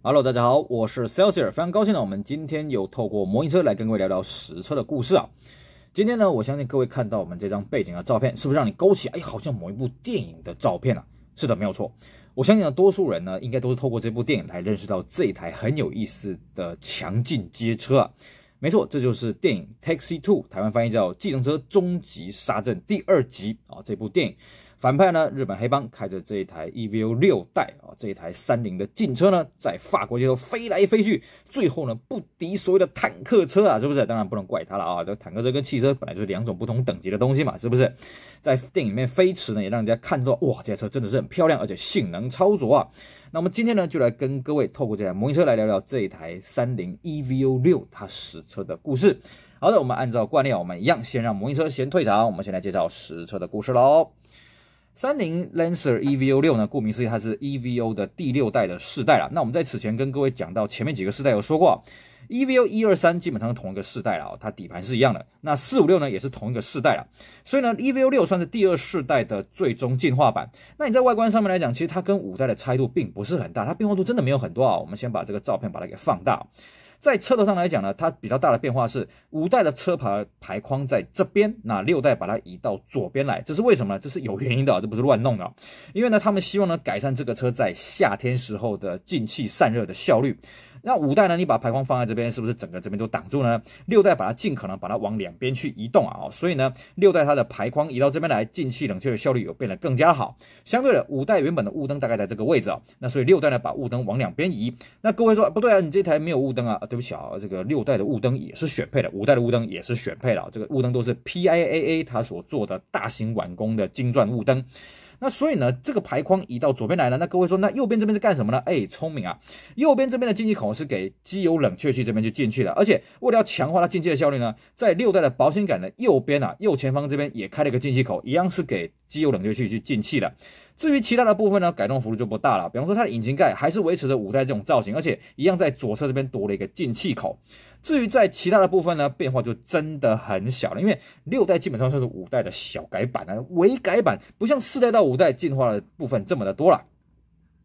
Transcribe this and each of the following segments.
Hello，大家好，我是 Celsius，非常高兴呢。我们今天有透过模型车来跟各位聊聊实车的故事啊。今天呢，我相信各位看到我们这张背景的照片，是不是让你勾起哎，好像某一部电影的照片啊？是的，没有错。我相信呢，多数人呢，应该都是透过这部电影来认识到这一台很有意思的强劲街车啊。没错，这就是电影《Taxi Two》，台湾翻译叫《计程车终极杀阵》第二集啊。这部电影。反派呢？日本黑帮开着这一台 EVO 六代啊，这一台三菱的劲车呢，在法国街头飞来飞去，最后呢不敌所谓的坦克车啊，是不是？当然不能怪他了啊，这坦克车跟汽车本来就是两种不同等级的东西嘛，是不是？在电影里面飞驰呢，也让人家看到哇，这台车真的是很漂亮，而且性能超卓啊。那么今天呢，就来跟各位透过这台模型车来聊聊这一台三菱 EVO 六它实车的故事。好的，我们按照惯例啊，我们一样先让模型车先退场，我们先来介绍实车的故事喽。三菱 Lancer Evo 六呢？顾名思义，它是 Evo 的第六代的世代了。那我们在此前跟各位讲到前面几个世代有说过，Evo 一二三基本上是同一个世代了，它底盘是一样的。那四五六呢也是同一个世代了，所以呢，Evo 六算是第二世代的最终进化版。那你在外观上面来讲，其实它跟五代的差异度并不是很大，它变化度真的没有很多啊。我们先把这个照片把它给放大。在车头上来讲呢，它比较大的变化是五代的车牌牌框在这边，那六代把它移到左边来，这是为什么呢？这是有原因的，这不是乱弄的，因为呢，他们希望呢改善这个车在夏天时候的进气散热的效率。那五代呢？你把排框放在这边，是不是整个这边都挡住呢？六代把它尽可能把它往两边去移动啊！哦，所以呢，六代它的排框移到这边来，进气冷却的效率有变得更加好。相对的，五代原本的雾灯大概在这个位置啊，那所以六代呢把雾灯往两边移。那各位说不对啊，你这台没有雾灯啊？对不起啊，这个六代的雾灯也是选配的，五代的雾灯也是选配了。这个雾灯都是 P I A A 它所做的大型晚工的精钻雾灯。那所以呢，这个排框移到左边来了。那各位说，那右边这边是干什么呢？哎，聪明啊，右边这边的进气口是给机油冷却器这边就进去了。而且为了要强化它进气的效率呢，在六代的保险杆的右边啊，右前方这边也开了一个进气口，一样是给。机油冷却器去进气了。至于其他的部分呢，改动幅度就不大了。比方说，它的引擎盖还是维持着五代这种造型，而且一样在左侧这边多了一个进气口。至于在其他的部分呢，变化就真的很小了，因为六代基本上算是五代的小改版啊，微改版，不像四代到五代进化的部分这么的多了。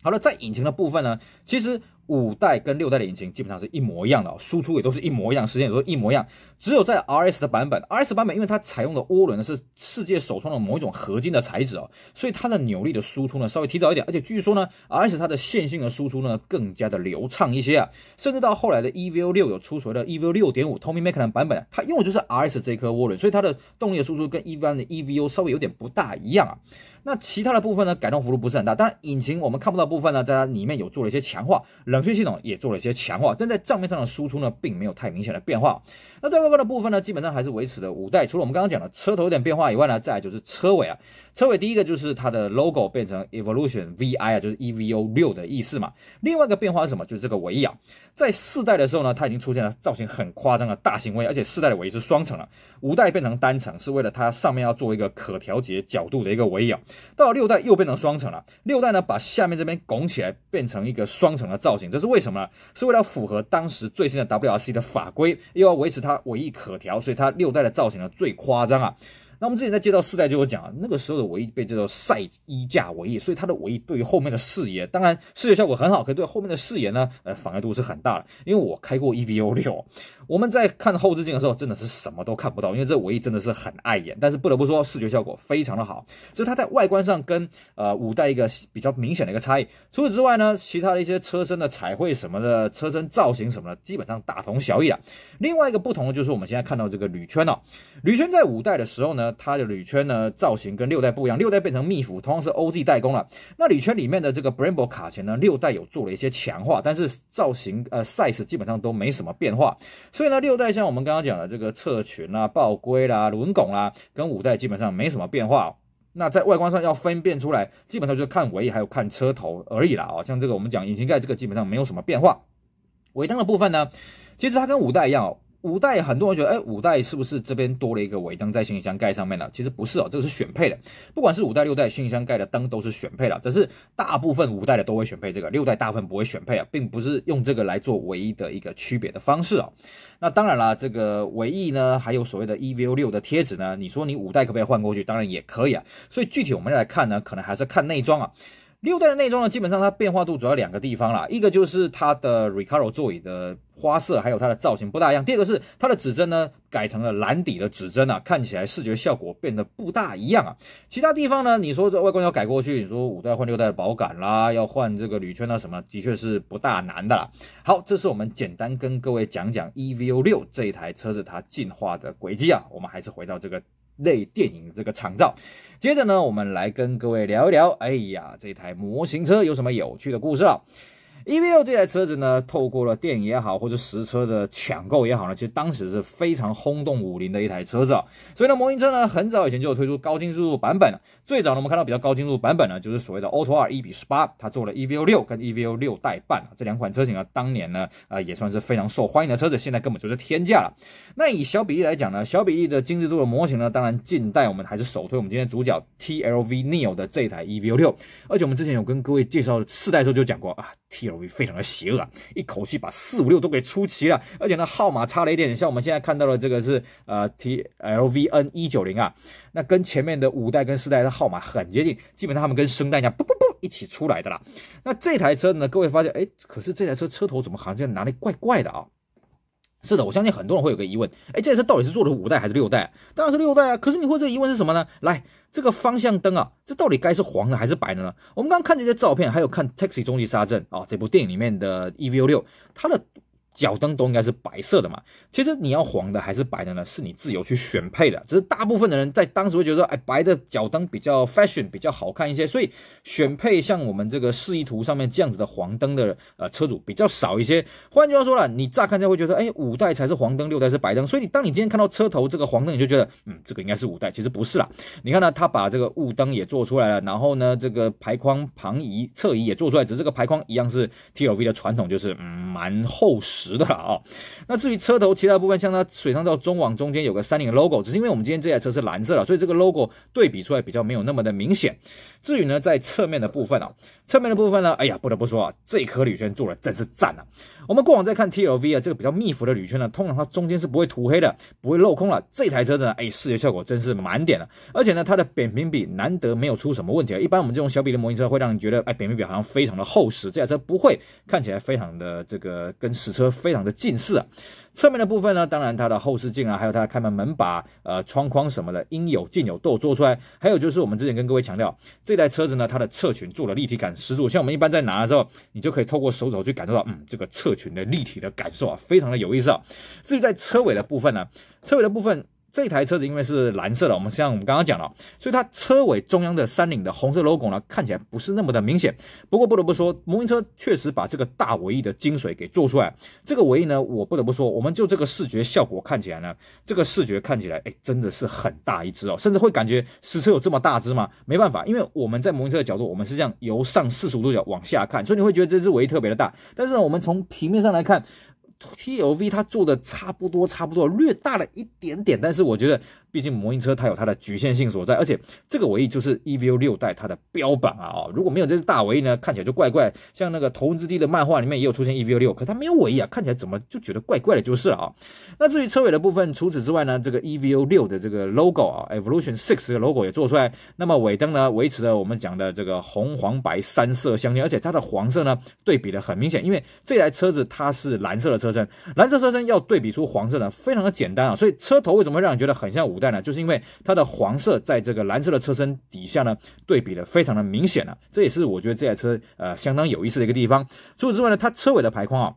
好了，在引擎的部分呢，其实。五代跟六代的引擎基本上是一模一样的，输出也都是一模一样，时间也都一模一样。只有在 R S 的版本，R S 版本因为它采用的涡轮呢是世界首创的某一种合金的材质哦，所以它的扭力的输出呢稍微提早一点，而且据说呢 R S 它的线性的输出呢更加的流畅一些啊。甚至到后来的 E V O 六有出所谓的 E V O 六点五透明 m y m a k e n 版本，它用的就是 R S 这颗涡轮，所以它的动力的输出跟一般的 E V O 稍微有点不大一样啊。那其他的部分呢改动幅度不是很大，当然引擎我们看不到部分呢，在它里面有做了一些强化。冷却系统也做了一些强化，但在账面上的输出呢，并没有太明显的变化。那在外观的部分呢，基本上还是维持的五代，除了我们刚刚讲的车头有点变化以外呢，再来就是车尾啊。车尾第一个就是它的 logo 变成 evolution vi 啊，就是 evo 六的意思嘛。另外一个变化是什么？就是这个尾翼啊。在四代的时候呢，它已经出现了造型很夸张的大型尾翼，而且四代的尾翼是双层了。五代变成单层，是为了它上面要做一个可调节角度的一个尾翼。啊。到了六代又变成双层了。六代呢，把下面这边拱起来，变成一个双层的造型。这是为什么呢？是为了符合当时最新的 WRC 的法规，又要维持它唯一可调，所以它六代的造型呢最夸张啊。那我们之前在介绍四代就有讲，那个时候的尾翼被叫做晒衣架尾翼，所以它的尾翼对于后面的视野，当然视觉效果很好，可对后面的视野呢，呃，妨碍度是很大的。因为我开过 EVO 六，我们在看后视镜的时候，真的是什么都看不到，因为这尾翼真的是很碍眼。但是不得不说，视觉效果非常的好。所以它在外观上跟呃五代一个比较明显的一个差异。除此之外呢，其他的一些车身的彩绘什么的，车身造型什么的，基本上大同小异啊。另外一个不同的就是我们现在看到这个铝圈哦，铝圈在五代的时候呢。它的铝圈呢，造型跟六代不一样，六代变成密幅，同样是 OG 代工了。那铝圈里面的这个 Brembo 卡钳呢，六代有做了一些强化，但是造型呃 size 基本上都没什么变化。所以呢，六代像我们刚刚讲的这个侧裙啦、暴龟啦、轮拱啦，跟五代基本上没什么变化。哦。那在外观上要分辨出来，基本上就看尾翼还有看车头而已啦哦，像这个我们讲引擎盖这个基本上没有什么变化。尾灯的部分呢，其实它跟五代一样哦。五代很多人觉得，哎，五代是不是这边多了一个尾灯在行李箱盖上面呢？其实不是哦，这个是选配的。不管是五代、六代，行李箱盖的灯都是选配的，只是大部分五代的都会选配这个，六代大部分不会选配啊，并不是用这个来做唯一的一个区别的方式哦。那当然啦，这个唯一呢，还有所谓的 EVO 六的贴纸呢，你说你五代可不可以换过去？当然也可以啊。所以具体我们来看呢，可能还是看内装啊。六代的内装呢，基本上它变化度主要两个地方啦，一个就是它的 Recaro 座椅的花色还有它的造型不大一样，第二个是它的指针呢改成了蓝底的指针啊，看起来视觉效果变得不大一样啊。其他地方呢，你说这外观要改过去，你说五代换六代的保杆啦，要换这个铝圈啊什么，的确是不大难的啦。好，这是我们简单跟各位讲讲 EVO 六这一台车子它进化的轨迹啊，我们还是回到这个。类电影这个场照，接着呢，我们来跟各位聊一聊。哎呀，这台模型车有什么有趣的故事啊？E V 6这台车子呢，透过了电影也好，或者实车的抢购也好呢，其实当时是非常轰动武林的一台车子。所以呢，模型车呢，很早以前就有推出高精度版本了。最早呢，我们看到比较高精度版本呢，就是所谓的 Auto R 一比十八，它做了 E V 六跟 E V 六代半啊这两款车型啊，当年呢，啊也算是非常受欢迎的车子，现在根本就是天价了。那以小比例来讲呢，小比例的精致度的模型呢，当然近代我们还是首推我们今天主角 T L V Neo 的这一台 E V 六，而且我们之前有跟各位介绍四代的时候就讲过啊 T。l 非常的邪恶啊！一口气把四五六都给出齐了，而且呢号码差了一点，像我们现在看到的这个是呃 T L V N 一九零啊，那跟前面的五代跟四代的号码很接近，基本上他们跟声带一样，嘣嘣嘣一起出来的啦。那这台车呢，各位发现哎，可是这台车车头怎么好像哪里怪怪的啊？是的，我相信很多人会有个疑问，哎，这车到底是做的五代还是六代？当然是六代啊。可是你会这个疑问是什么呢？来，这个方向灯啊，这到底该是黄的还是白的呢？我们刚刚看这些照片，还有看《Taxi 终极杀阵》啊，这部电影里面的 EVO 六，它的。脚灯都应该是白色的嘛？其实你要黄的还是白的呢？是你自由去选配的。只是大部分的人在当时会觉得，哎，白的脚灯比较 fashion，比较好看一些，所以选配像我们这个示意图上面这样子的黄灯的呃车主比较少一些。换句话说啦，你乍看就会觉得，哎，五代才是黄灯，六代是白灯。所以你当你今天看到车头这个黄灯，你就觉得，嗯，这个应该是五代，其实不是啦。你看呢，他把这个雾灯也做出来了，然后呢，这个排框旁移、侧移也做出来，只是这个排框一样是 T L V 的传统，就是蛮厚实。直的了啊！那至于车头其他部分，像它水上到中网中间有个三菱的 logo，只是因为我们今天这台车是蓝色了，所以这个 logo 对比出来比较没有那么的明显。至于呢，在侧面的部分啊，侧面的部分呢，哎呀，不得不说啊，这颗铝圈做的真是赞啊。我们过往在看 t L v 啊，这个比较密服的铝圈呢，通常它中间是不会涂黑的，不会镂空了。这台车子呢，哎，视觉效果真是满点了，而且呢，它的扁平比难得没有出什么问题啊。一般我们这种小比例模型车会让你觉得，哎，扁平比好像非常的厚实，这台车不会看起来非常的这个跟实车。非常的近似啊，侧面的部分呢，当然它的后视镜啊，还有它的开门门把，呃，窗框什么的，应有尽有都有做出来。还有就是我们之前跟各位强调，这台车子呢，它的侧裙做了立体感十足，像我们一般在拿的时候，你就可以透过手指头去感受到，嗯，这个侧裙的立体的感受啊，非常的有意思啊。至于在车尾的部分呢，车尾的部分。这台车子因为是蓝色的，我们像我们刚刚讲了，所以它车尾中央的三菱的红色 LOGO 呢，看起来不是那么的明显。不过不得不说，模托车确实把这个大尾翼的精髓给做出来。这个尾翼呢，我不得不说，我们就这个视觉效果看起来呢，这个视觉看起来，哎，真的是很大一只哦，甚至会感觉实车有这么大只吗？没办法，因为我们在模托车的角度，我们是这样由上四十五度角往下看，所以你会觉得这只尾翼特别的大。但是呢，我们从平面上来看。T L V 它做的差不多，差不多略大了一点点，但是我觉得，毕竟模型车它有它的局限性所在，而且这个尾翼就是 E V O 六代它的标榜啊啊，如果没有这只大尾翼呢，看起来就怪怪，像那个《头文字 D》的漫画里面也有出现 E V O 六，可它没有尾翼啊，看起来怎么就觉得怪怪的，就是了啊。那至于车尾的部分，除此之外呢，这个 E V O 六的这个 logo 啊，Evolution Six 的 logo 也做出来，那么尾灯呢，维持了我们讲的这个红、黄、白三色相间，而且它的黄色呢，对比的很明显，因为这台车子它是蓝色的车。蓝色车身要对比出黄色呢，非常的简单啊。所以车头为什么让你觉得很像五代呢？就是因为它的黄色在这个蓝色的车身底下呢，对比的非常的明显了。这也是我觉得这台车呃相当有意思的一个地方。除此之外呢，它车尾的排框啊。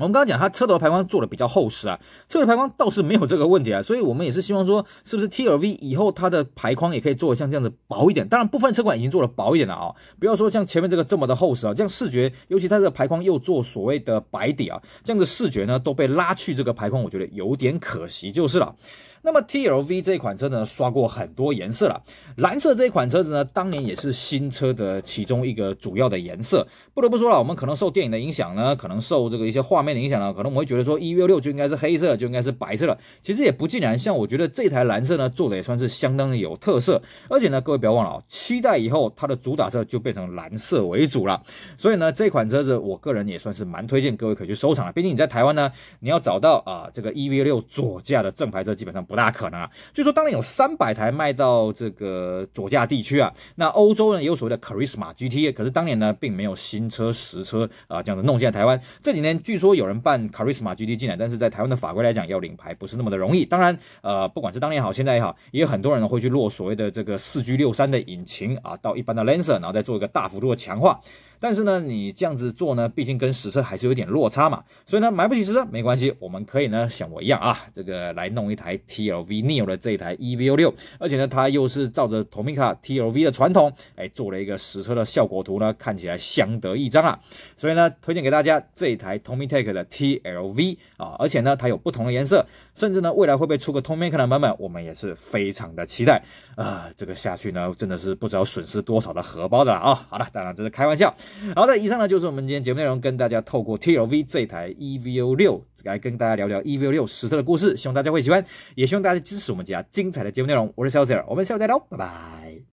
我们刚刚讲它车头的排框做的比较厚实啊，车头排框倒是没有这个问题啊，所以我们也是希望说，是不是 T R V 以后它的排框也可以做的像这样子薄一点？当然，部分车款已经做的薄一点了啊，不要说像前面这个这么的厚实啊，这样视觉，尤其它这个排框又做所谓的白底啊，这样子视觉呢都被拉去，这个排框我觉得有点可惜，就是了。那么 T L V 这款车呢，刷过很多颜色了。蓝色这一款车子呢，当年也是新车的其中一个主要的颜色。不得不说了，我们可能受电影的影响呢，可能受这个一些画面的影响呢，可能我们会觉得说一 V 六就应该是黑色，就应该是白色了。其实也不尽然，像我觉得这台蓝色呢，做的也算是相当的有特色。而且呢，各位不要忘了啊，期待以后它的主打色就变成蓝色为主了。所以呢，这款车子我个人也算是蛮推荐各位可以去收藏的。毕竟你在台湾呢，你要找到啊这个 e V 六左驾的正牌车，基本上。不大可能啊！据说当年有三百台卖到这个左驾地区啊，那欧洲呢也有所谓的 Charisma GT，可是当年呢并没有新车实车啊这样子弄进台湾。这几年据说有人办 Charisma GT 进来，但是在台湾的法规来讲，要领牌不是那么的容易。当然，呃，不管是当年也好，现在也好，也有很多人会去落所谓的这个四 G 六三的引擎啊，到一般的 Lancer，然后再做一个大幅度的强化。但是呢，你这样子做呢，毕竟跟实车还是有点落差嘛，所以呢，买不起实车没关系，我们可以呢像我一样啊，这个来弄一台 T L V n e o 的这一台 E V O 六，而且呢，它又是照着 Tomica T L V 的传统，哎，做了一个实车的效果图呢，看起来相得益彰啊，所以呢，推荐给大家这一台 Tomica 的 T L V 啊，而且呢，它有不同的颜色，甚至呢，未来会不会出个 Tomica 的版本，我们也是非常的期待啊，这个下去呢，真的是不知道损失多少的荷包的啊，好了，当然这是开玩笑。好的，以上呢就是我们今天节目内容，跟大家透过 T L V 这台 E V o 六来跟大家聊聊 E V o 六实测的故事，希望大家会喜欢，也希望大家支持我们家精彩的节目内容。我是肖 Sir，我们下次再聊，拜拜。